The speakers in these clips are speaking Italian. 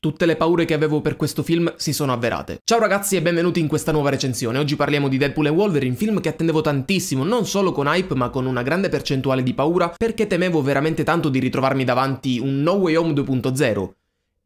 Tutte le paure che avevo per questo film si sono avverate. Ciao ragazzi e benvenuti in questa nuova recensione. Oggi parliamo di Deadpool e Wolverine, film che attendevo tantissimo, non solo con hype ma con una grande percentuale di paura, perché temevo veramente tanto di ritrovarmi davanti un No Way Home 2.0.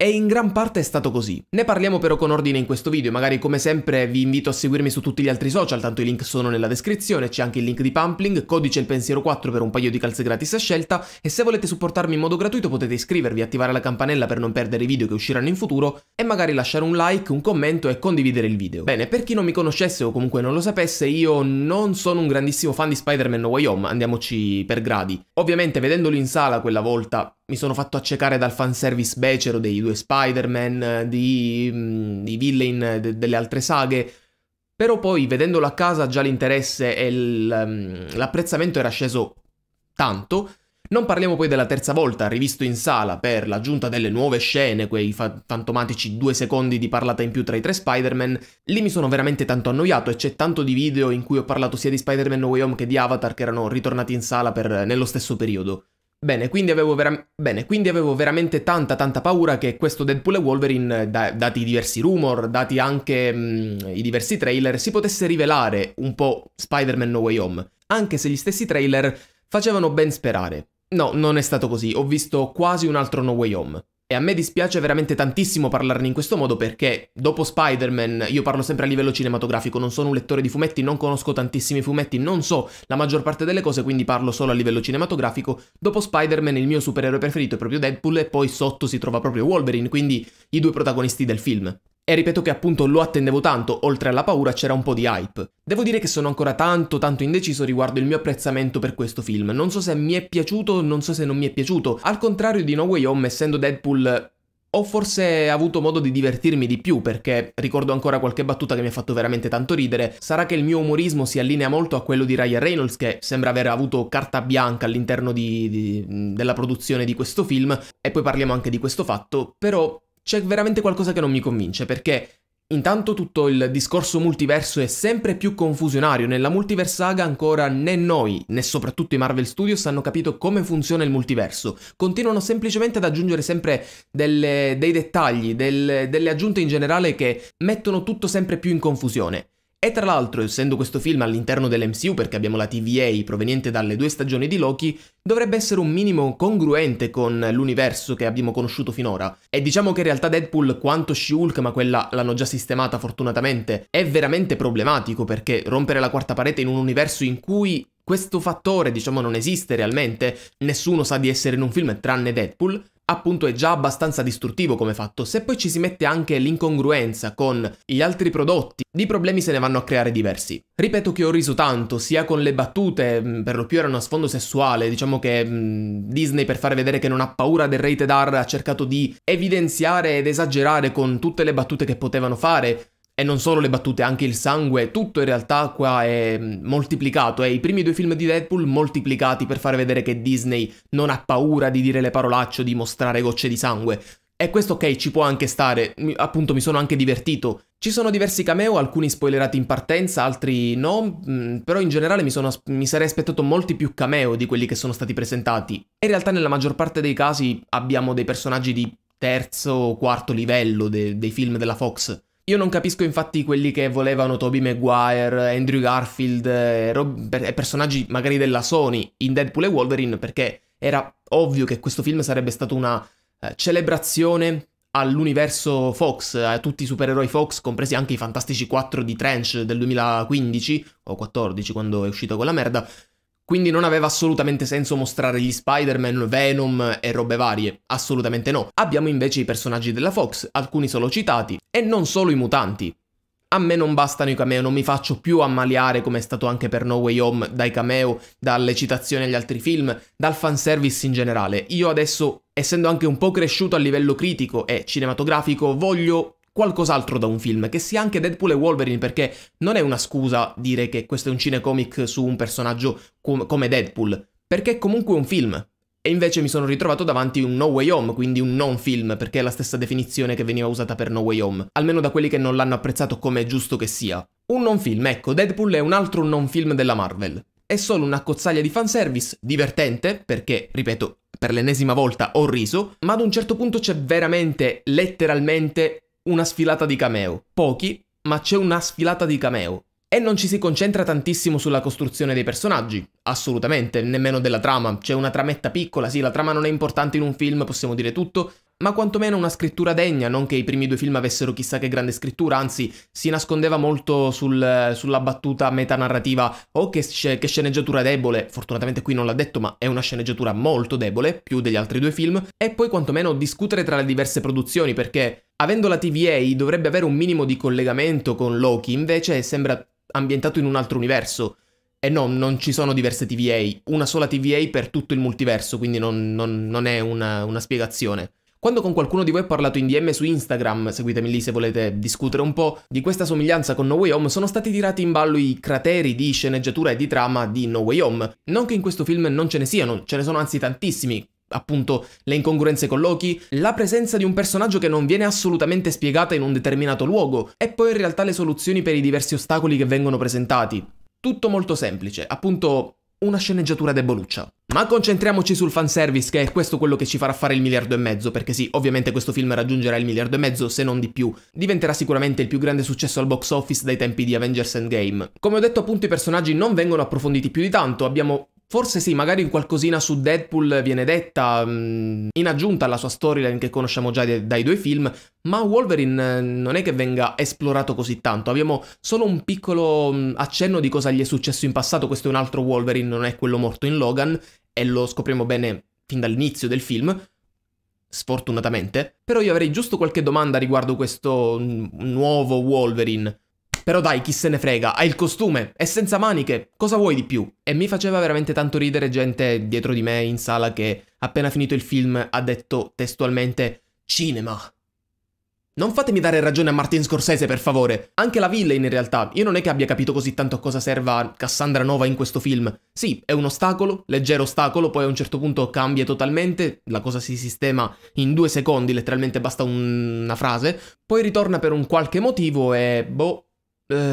E in gran parte è stato così. Ne parliamo però con ordine in questo video, magari come sempre vi invito a seguirmi su tutti gli altri social, tanto i link sono nella descrizione, c'è anche il link di Pumpling, codice il pensiero 4 per un paio di calze gratis a scelta, e se volete supportarmi in modo gratuito potete iscrivervi, attivare la campanella per non perdere i video che usciranno in futuro, e magari lasciare un like, un commento e condividere il video. Bene, per chi non mi conoscesse o comunque non lo sapesse, io non sono un grandissimo fan di Spider-Man No Way Home, andiamoci per gradi. Ovviamente vedendolo in sala quella volta mi sono fatto accecare dal fanservice becero dei due Spider-Man, di, mm, di villain de, delle altre saghe, però poi vedendolo a casa già l'interesse e mm, l'apprezzamento era sceso tanto. Non parliamo poi della terza volta, rivisto in sala per l'aggiunta delle nuove scene, quei fa- fantomatici due secondi di parlata in più tra i tre Spider-Man, lì mi sono veramente tanto annoiato e c'è tanto di video in cui ho parlato sia di Spider-Man No Way Home che di Avatar che erano ritornati in sala per, nello stesso periodo. Bene quindi, Bene quindi, avevo veramente tanta tanta paura che questo Deadpool e Wolverine, da dati i diversi rumor, dati anche mh, mm, i diversi trailer, si potesse rivelare un po' Spider-Man No Way Home, anche se gli stessi trailer facevano ben sperare. No, non è stato così, ho visto quasi un altro No Way Home. E a me dispiace veramente tantissimo parlarne in questo modo perché dopo Spider-Man io parlo sempre a livello cinematografico, non sono un lettore di fumetti, non conosco tantissimi fumetti, non so la maggior parte delle cose, quindi parlo solo a livello cinematografico. Dopo Spider-Man il mio supereroe preferito è proprio Deadpool e poi sotto si trova proprio Wolverine, quindi i due protagonisti del film. E ripeto che appunto lo attendevo tanto, oltre alla paura c'era un po' di hype. Devo dire che sono ancora tanto tanto indeciso riguardo il mio apprezzamento per questo film, non so se mi è piaciuto, non so se non mi è piaciuto, al contrario di No Way Home essendo Deadpool ho forse avuto modo di divertirmi di più perché ricordo ancora qualche battuta che mi ha fatto veramente tanto ridere. Sarà che il mio umorismo si allinea molto a quello di Ryan Reynolds che sembra aver avuto carta bianca all'interno della produzione di questo film e poi parliamo anche di questo fatto, però c'è veramente qualcosa che non mi convince, perché intanto tutto il discorso multiverso è sempre più confusionario, nella multiverse saga ancora né noi, né soprattutto i Marvel Studios hanno capito come funziona il multiverso, continuano semplicemente ad aggiungere sempre delle, dei dettagli, del, delle aggiunte in generale che mettono tutto sempre più in confusione. E tra l'altro, essendo questo film all'interno dell'MCU perché abbiamo la TVA proveniente dalle due stagioni di Loki, dovrebbe essere un minimo congruente con l'universo che abbiamo conosciuto finora. E diciamo che in realtà Deadpool quanto She-Hulk, ma quella l'hanno già sistemata fortunatamente, è veramente problematico perché rompere la quarta parete in un universo in cui questo fattore, diciamo, non esiste realmente, nessuno sa di essere in un film tranne Deadpool, appunto è già abbastanza distruttivo come fatto. Se poi ci si mette anche l'incongruenza con gli altri prodotti, di problemi se ne vanno a creare diversi. Ripeto che ho riso tanto, sia con le battute, mm, per lo più erano a sfondo sessuale, diciamo che mh, mm, Disney per far vedere che non ha paura del rated R ha cercato di evidenziare ed esagerare con tutte le battute che potevano fare, e non solo le battute, anche il sangue, tutto in realtà qua è mm, moltiplicato. E i primi due film di Deadpool moltiplicati per far vedere che Disney non ha paura di dire le parolacce o di mostrare gocce di sangue. E questo ok, ci può anche stare, appunto mi sono anche divertito. Ci sono diversi cameo, alcuni spoilerati in partenza, altri no, mm, però in generale mi, sono, mi, sarei aspettato molti più cameo di quelli che sono stati presentati. E In realtà nella maggior parte dei casi abbiamo dei personaggi di terzo o quarto livello de, dei film della Fox. Io non capisco infatti quelli che volevano Toby Maguire, Andrew Garfield e eh, eh, personaggi magari della Sony in Deadpool e Wolverine perché era ovvio che questo film sarebbe stato una eh, celebrazione all'universo Fox, a tutti i supereroi Fox, compresi anche i Fantastici 4 di Trench del 2015 o 14 quando è uscito quella merda, quindi non aveva assolutamente senso mostrare gli Spider-Man, Venom e robe varie, assolutamente no. Abbiamo invece i personaggi della Fox, alcuni solo citati, e non solo i mutanti. A me non bastano i cameo, non mi faccio più ammaliare come è stato anche per No Way Home dai cameo, dalle citazioni agli altri film, dal fanservice in generale. Io adesso, essendo anche un po' cresciuto a livello critico e cinematografico, voglio qualcos'altro da un film, che sia anche Deadpool e Wolverine, perché non è una scusa dire che questo è un cinecomic su un personaggio com- come Deadpool, perché è comunque un film. E invece mi sono ritrovato davanti un No Way Home, quindi un non film, perché è la stessa definizione che veniva usata per No Way Home, almeno da quelli che non l'hanno apprezzato come è giusto che sia. Un non film, ecco, Deadpool è un altro non film della Marvel. È solo una cozzaglia di fanservice, divertente, perché, ripeto, per l'ennesima volta ho riso, ma ad un certo punto c'è veramente, letteralmente, una sfilata di cameo. Pochi, ma c'è una sfilata di cameo. E non ci si concentra tantissimo sulla costruzione dei personaggi, assolutamente, nemmeno della trama. C'è una trametta piccola, sì, la trama non è importante in un film, possiamo dire tutto, ma quantomeno una scrittura degna, non che i primi due film avessero chissà che grande scrittura, anzi si nascondeva molto sul, sulla battuta metanarrativa o che, che sceneggiatura debole, fortunatamente qui non l'ha detto ma è una sceneggiatura molto debole, più degli altri due film, e poi quantomeno discutere tra le diverse produzioni perché Avendo la TVA dovrebbe avere un minimo di collegamento con Loki, invece sembra ambientato in un altro universo. E no, non ci sono diverse TVA, una sola TVA per tutto il multiverso, quindi non, non, non è una, una spiegazione. Quando con qualcuno di voi ho parlato in DM su Instagram, seguitemi lì se volete discutere un po', di questa somiglianza con No Way Home, sono stati tirati in ballo i crateri di sceneggiatura e di trama di No Way Home. Non che in questo film non ce ne siano, ce ne sono anzi tantissimi, appunto le incongruenze con Loki, la presenza di un personaggio che non viene assolutamente spiegata in un determinato luogo e poi in realtà le soluzioni per i diversi ostacoli che vengono presentati. Tutto molto semplice, appunto una sceneggiatura deboluccia. Ma concentriamoci sul fanservice, che è questo quello che ci farà fare il miliardo e mezzo, perché sì, ovviamente questo film raggiungerà il miliardo e mezzo, se non di più. Diventerà sicuramente il più grande successo al box office dai tempi di Avengers Endgame. Come ho detto appunto i personaggi non vengono approfonditi più di tanto, abbiamo Forse sì, magari in qualcosina su Deadpool viene detta, mm, in aggiunta alla sua storyline che conosciamo già dai due film, ma Wolverine eh, non è che venga esplorato così tanto, abbiamo solo un piccolo mm, accenno di cosa gli è successo in passato, questo è un altro Wolverine, non è quello morto in Logan, e lo scopriamo bene fin dall'inizio del film, sfortunatamente, però io avrei giusto qualche domanda riguardo questo mm, nuovo Wolverine. Però dai, chi se ne frega, ha il costume, è senza maniche, cosa vuoi di più? E mi faceva veramente tanto ridere gente dietro di me in sala che, appena finito il film, ha detto testualmente cinema. Non fatemi dare ragione a Martin Scorsese, per favore. Anche la villain, in realtà. Io non è che abbia capito così tanto a cosa serva Cassandra Nova in questo film. Sì, è un ostacolo, leggero ostacolo, poi a un certo punto cambia totalmente, la cosa si sistema in due secondi, letteralmente basta un... una frase, poi ritorna per un qualche motivo e... boh, Uh,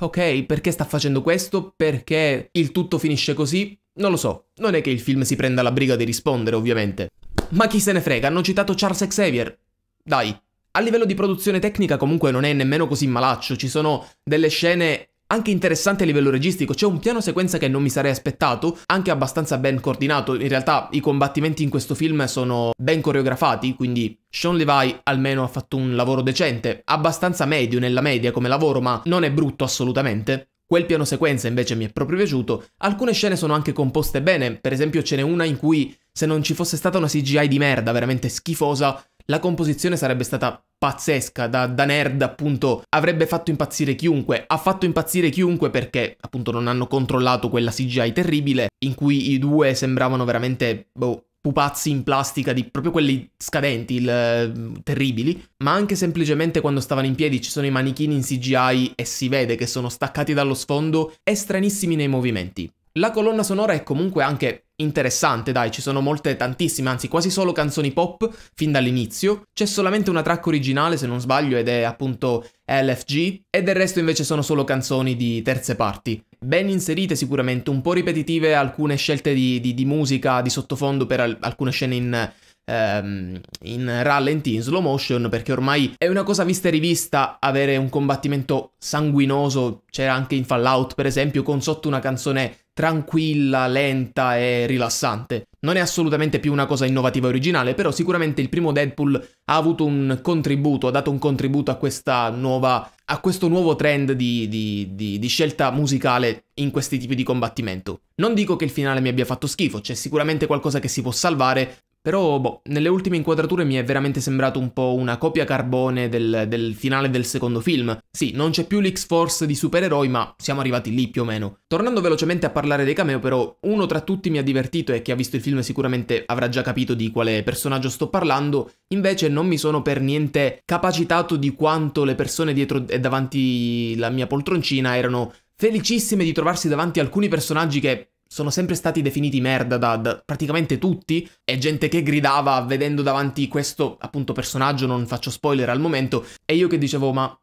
ok, perché sta facendo questo? Perché il tutto finisce così? Non lo so, non è che il film si prenda la briga di rispondere, ovviamente. Ma chi se ne frega, hanno citato Charles Xavier. Dai. A livello di produzione tecnica comunque non è nemmeno così malaccio, ci sono delle scene anche interessante a livello registico, c'è un piano sequenza che non mi sarei aspettato, anche abbastanza ben coordinato, in realtà i combattimenti in questo film sono ben coreografati, quindi Sean Levi almeno ha fatto un lavoro decente, abbastanza medio nella media come lavoro, ma non è brutto assolutamente. Quel piano sequenza invece mi è proprio piaciuto, alcune scene sono anche composte bene, per esempio ce n'è una in cui se non ci fosse stata una CGI di merda veramente schifosa, la composizione sarebbe stata pazzesca, da, da, nerd appunto avrebbe fatto impazzire chiunque, ha fatto impazzire chiunque perché appunto non hanno controllato quella CGI terribile in cui i due sembravano veramente boh, pupazzi in plastica di proprio quelli scadenti, il, eh, terribili, ma anche semplicemente quando stavano in piedi ci sono i manichini in CGI e si vede che sono staccati dallo sfondo e stranissimi nei movimenti. La colonna sonora è comunque anche interessante, dai, ci sono molte, tantissime, anzi quasi solo canzoni pop fin dall'inizio. C'è solamente una track originale, se non sbaglio, ed è appunto LFG, e del resto invece sono solo canzoni di terze parti. Ben inserite sicuramente, un po' ripetitive alcune scelte di, di, di musica, di sottofondo per al- alcune scene in ehm, in rallenti, in slow motion, perché ormai è una cosa vista e rivista avere un combattimento sanguinoso, c'era anche in Fallout per esempio, con sotto una canzone tranquilla, lenta e rilassante. Non è assolutamente più una cosa innovativa e originale, però sicuramente il primo Deadpool ha avuto un contributo, ha dato un contributo a, nuova, a questo nuovo trend di, di, di, di, scelta musicale in questi tipi di combattimento. Non dico che il finale mi abbia fatto schifo, c'è sicuramente qualcosa che si può salvare, però, boh, nelle ultime inquadrature mi è veramente sembrato un po' una copia carbone del, del finale del secondo film. Sì, non c'è più l'X-Force di supereroi, ma siamo arrivati lì più o meno. Tornando velocemente a parlare dei cameo, però, uno tra tutti mi ha divertito e chi ha visto il film sicuramente avrà già capito di quale personaggio sto parlando. Invece non mi sono per niente capacitato di quanto le persone dietro e davanti la mia poltroncina erano felicissime di trovarsi davanti a alcuni personaggi che sono sempre stati definiti merda da, da, praticamente tutti e gente che gridava vedendo davanti questo appunto personaggio, non faccio spoiler al momento, e io che dicevo ma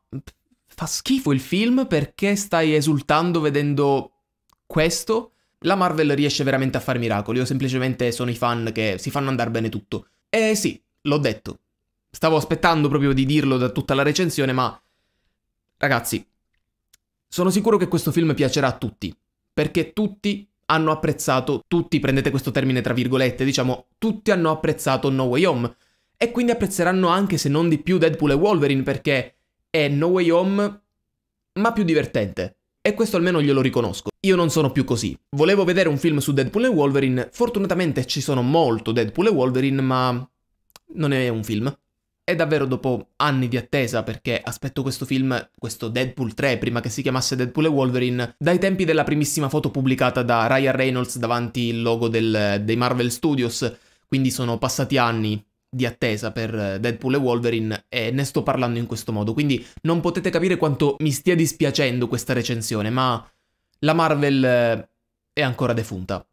fa schifo il film perché stai esultando vedendo questo? La Marvel riesce veramente a far miracoli, o semplicemente sono i fan che si fanno andare bene tutto. E sì, l'ho detto. Stavo aspettando proprio di dirlo da tutta la recensione, ma ragazzi, sono sicuro che questo film piacerà a tutti, perché tutti hanno apprezzato tutti, prendete questo termine tra virgolette, diciamo, tutti hanno apprezzato No Way Home. E quindi apprezzeranno anche, se non di più, Deadpool e Wolverine perché è No Way Home, ma più divertente. E questo almeno glielo riconosco. Io non sono più così. Volevo vedere un film su Deadpool e Wolverine, fortunatamente ci sono molto Deadpool e Wolverine, ma non è un film è davvero dopo anni di attesa perché aspetto questo film, questo Deadpool 3, prima che si chiamasse Deadpool e Wolverine, dai tempi della primissima foto pubblicata da Ryan Reynolds davanti il logo del, dei Marvel Studios, quindi sono passati anni di attesa per Deadpool e Wolverine e ne sto parlando in questo modo, quindi non potete capire quanto mi stia dispiacendo questa recensione, ma la Marvel eh, è ancora defunta.